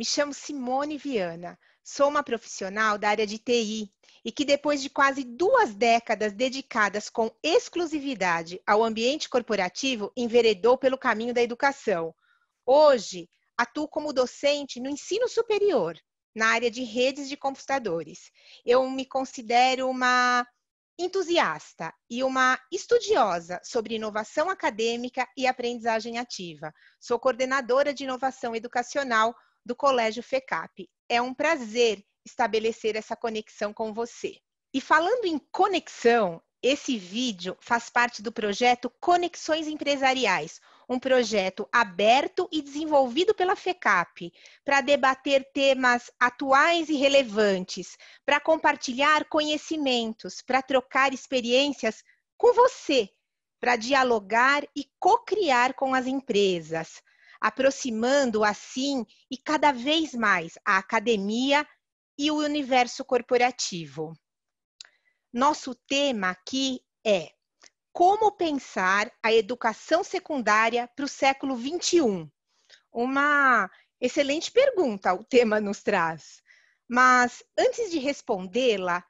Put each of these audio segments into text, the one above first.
Me chamo Simone Viana, sou uma profissional da área de TI e que, depois de quase duas décadas dedicadas com exclusividade ao ambiente corporativo, enveredou pelo caminho da educação. Hoje, atuo como docente no ensino superior, na área de redes de computadores. Eu me considero uma entusiasta e uma estudiosa sobre inovação acadêmica e aprendizagem ativa. Sou coordenadora de inovação educacional do Colégio FECAP. É um prazer estabelecer essa conexão com você. E falando em conexão, esse vídeo faz parte do projeto Conexões Empresariais, um projeto aberto e desenvolvido pela FECAP para debater temas atuais e relevantes, para compartilhar conhecimentos, para trocar experiências com você, para dialogar e co-criar com as empresas aproximando assim e cada vez mais a academia e o universo corporativo. Nosso tema aqui é como pensar a educação secundária para o século XXI? Uma excelente pergunta o tema nos traz. Mas antes de respondê-la,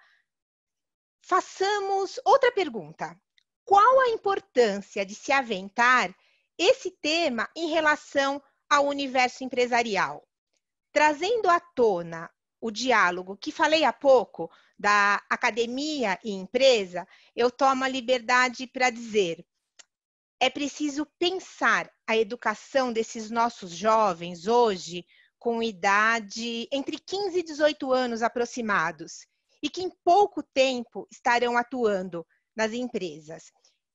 façamos outra pergunta. Qual a importância de se aventar esse tema em relação ao universo empresarial, trazendo à tona o diálogo que falei há pouco da academia e empresa, eu tomo a liberdade para dizer: é preciso pensar a educação desses nossos jovens hoje com idade entre 15 e 18 anos aproximados e que em pouco tempo estarão atuando nas empresas,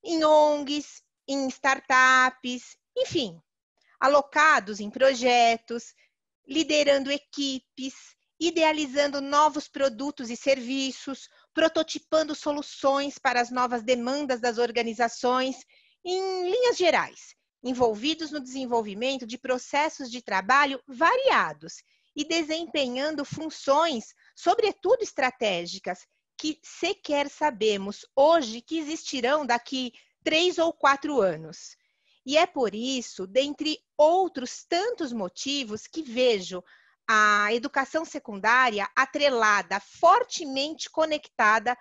em ONGs, em startups, enfim, alocados em projetos, liderando equipes, idealizando novos produtos e serviços, prototipando soluções para as novas demandas das organizações, em linhas gerais, envolvidos no desenvolvimento de processos de trabalho variados e desempenhando funções, sobretudo estratégicas, que sequer sabemos hoje que existirão daqui três ou quatro anos. E é por isso, dentre outros tantos motivos, que vejo a educação secundária atrelada, fortemente conectada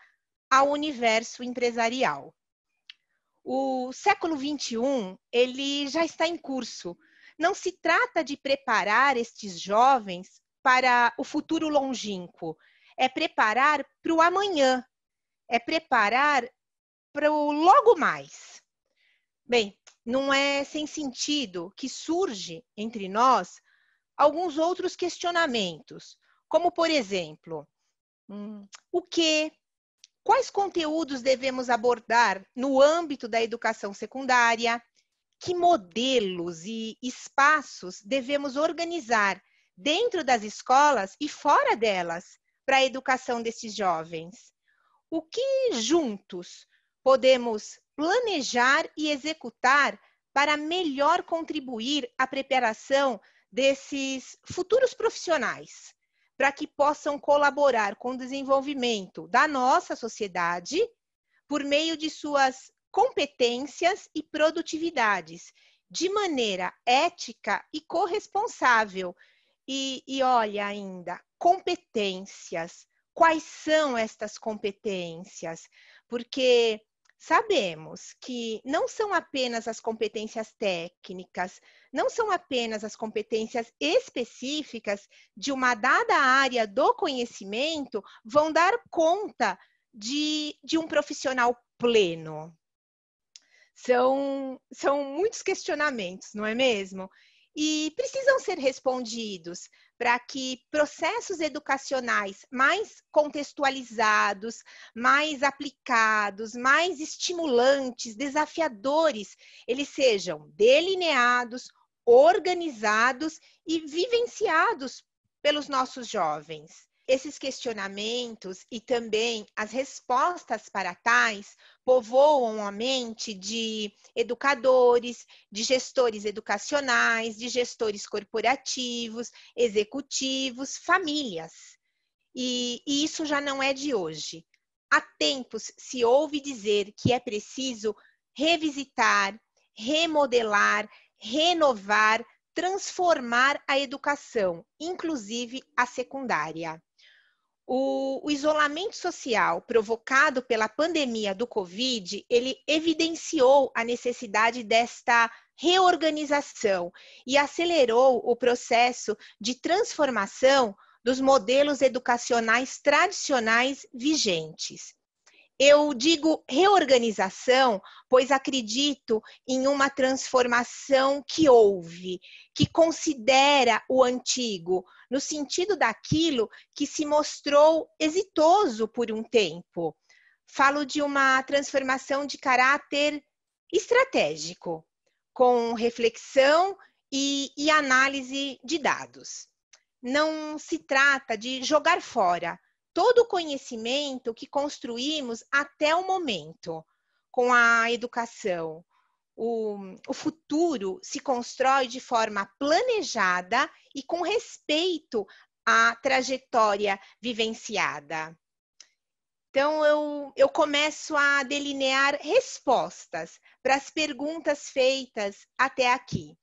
ao universo empresarial. O século XXI ele já está em curso. Não se trata de preparar estes jovens para o futuro longínquo, é preparar para o amanhã, é preparar para o logo mais. Bem, não é sem sentido que surge entre nós alguns outros questionamentos, como por exemplo, hum, o que, quais conteúdos devemos abordar no âmbito da educação secundária, que modelos e espaços devemos organizar dentro das escolas e fora delas para a educação desses jovens. O que juntos Podemos planejar e executar para melhor contribuir à preparação desses futuros profissionais, para que possam colaborar com o desenvolvimento da nossa sociedade por meio de suas competências e produtividades, de maneira ética e corresponsável. E, e olha ainda, competências. Quais são estas competências? Porque Sabemos que não são apenas as competências técnicas, não são apenas as competências específicas de uma dada área do conhecimento vão dar conta de, de um profissional pleno. São, são muitos questionamentos, não é mesmo? E precisam ser respondidos, para que processos educacionais mais contextualizados, mais aplicados, mais estimulantes, desafiadores, eles sejam delineados, organizados e vivenciados pelos nossos jovens. Esses questionamentos e também as respostas para tais povoam a mente de educadores, de gestores educacionais, de gestores corporativos, executivos, famílias. E, e isso já não é de hoje. Há tempos se ouve dizer que é preciso revisitar, remodelar, renovar, transformar a educação, inclusive a secundária. O, o, isolamento social provocado pela pandemia do Covid, ele evidenciou a necessidade desta reorganização e acelerou o processo de transformação dos modelos educacionais tradicionais vigentes. Eu digo reorganização, pois acredito em uma transformação que houve, que considera o antigo, no sentido daquilo que se mostrou exitoso por um tempo. Falo de uma transformação de caráter estratégico, com reflexão e, e análise de dados. Não se trata de jogar fora, todo o conhecimento que construímos até o momento com a educação. O, o, futuro se constrói de forma planejada e com respeito à trajetória vivenciada. Então, eu, eu começo a delinear respostas para as perguntas feitas até aqui,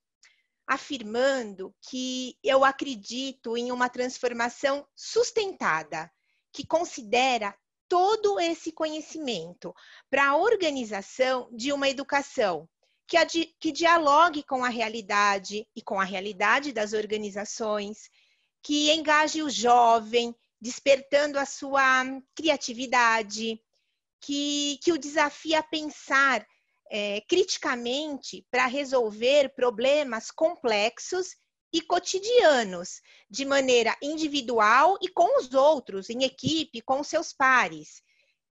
afirmando que eu acredito em uma transformação sustentada que considera todo esse conhecimento para a organização de uma educação que, adi- que dialogue com a realidade e com a realidade das organizações, que engaje o jovem, despertando a sua criatividade, que, que o desafie a pensar é, criticamente para resolver problemas complexos e cotidianos, de maneira individual e com os outros, em equipe, com seus pares,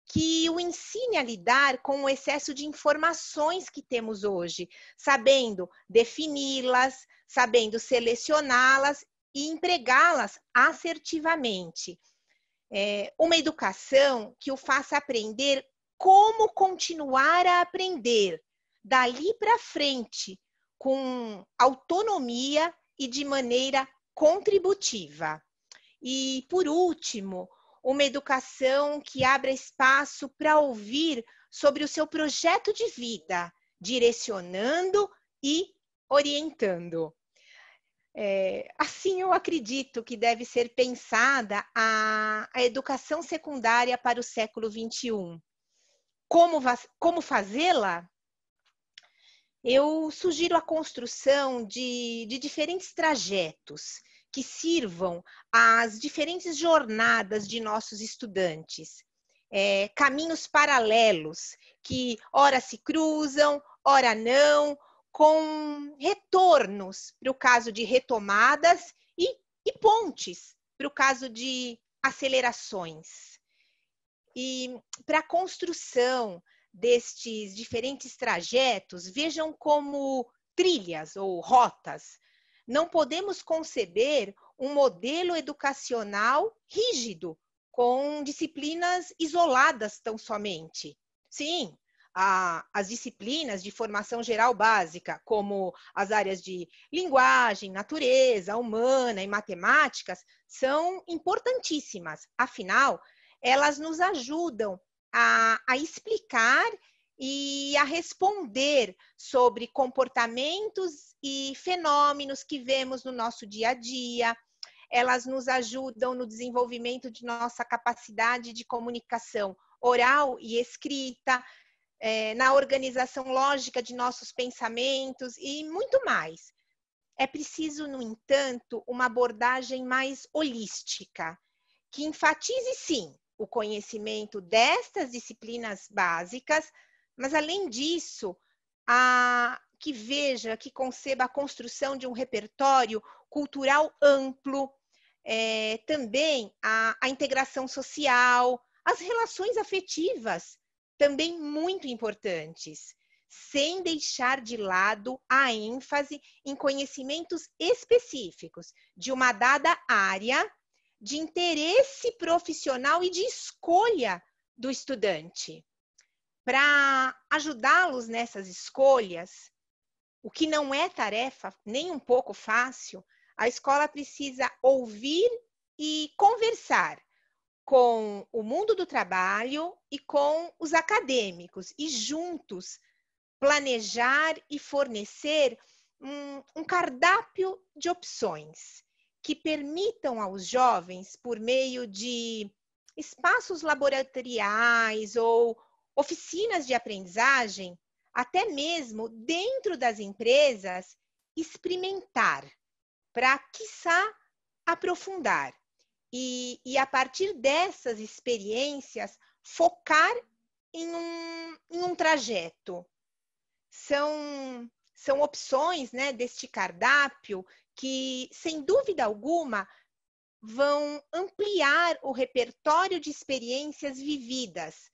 que o ensine a lidar com o excesso de informações que temos hoje, sabendo defini-las, sabendo selecioná-las e empregá-las assertivamente. É, uma educação que o faça aprender como continuar a aprender dali para frente, com autonomia e de maneira contributiva. E, por último, uma educação que abra espaço para ouvir sobre o seu projeto de vida, direcionando e orientando. É, assim, eu acredito que deve ser pensada a, a educação secundária para o século XXI. Como, como fazê-la? eu sugiro a construção de, de diferentes trajetos que sirvam às diferentes jornadas de nossos estudantes. É, caminhos paralelos que ora se cruzam, ora não, com retornos para o caso de retomadas e, e pontes para o caso de acelerações. E para a construção destes diferentes trajetos, vejam como trilhas ou rotas. Não podemos conceber um modelo educacional rígido, com disciplinas isoladas tão somente. Sim, a, as disciplinas de formação geral básica, como as áreas de linguagem, natureza, humana e matemáticas, são importantíssimas. Afinal, elas nos ajudam a, a explicar e a responder sobre comportamentos e fenômenos que vemos no nosso dia a dia. Elas nos ajudam no desenvolvimento de nossa capacidade de comunicação oral e escrita, é, na organização lógica de nossos pensamentos e muito mais. É preciso, no entanto, uma abordagem mais holística, que enfatize, sim, o conhecimento destas disciplinas básicas, mas além disso, a, que veja, que conceba a construção de um repertório cultural amplo, é, também a, a integração social, as relações afetivas, também muito importantes, sem deixar de lado a ênfase em conhecimentos específicos de uma dada área de interesse profissional e de escolha do estudante. Para ajudá-los nessas escolhas, o que não é tarefa nem um pouco fácil, a escola precisa ouvir e conversar com o mundo do trabalho e com os acadêmicos e juntos planejar e fornecer um, um cardápio de opções que permitam aos jovens, por meio de espaços laboratoriais ou oficinas de aprendizagem, até mesmo dentro das empresas, experimentar para, quiçá, aprofundar. E, e, a partir dessas experiências, focar em um, em um trajeto. São, são opções né, deste cardápio que, sem dúvida alguma, vão ampliar o repertório de experiências vividas,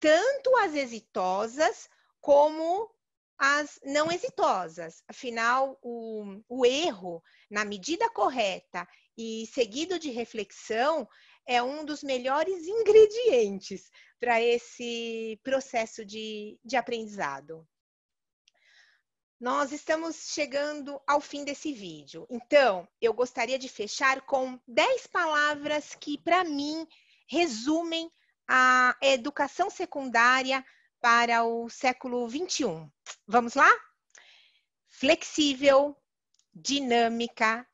tanto as exitosas como as não exitosas. Afinal, o, o erro, na medida correta e seguido de reflexão, é um dos melhores ingredientes para esse processo de, de aprendizado. Nós estamos chegando ao fim desse vídeo. Então, eu gostaria de fechar com 10 palavras que, para mim, resumem a educação secundária para o século 21. Vamos lá? Flexível, dinâmica,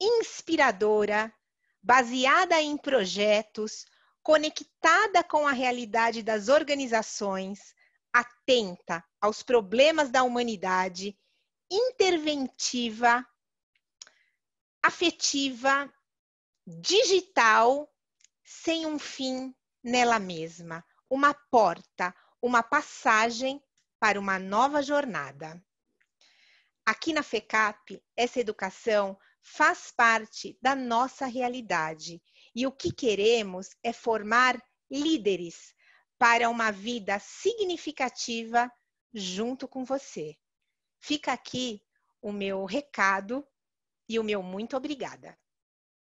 inspiradora, baseada em projetos, conectada com a realidade das organizações, atenta aos problemas da humanidade, interventiva, afetiva, digital, sem um fim nela mesma, uma porta, uma passagem para uma nova jornada. Aqui na FECAP, essa educação faz parte da nossa realidade e o que queremos é formar líderes para uma vida significativa junto com você. Fica aqui o meu recado e o meu muito obrigada.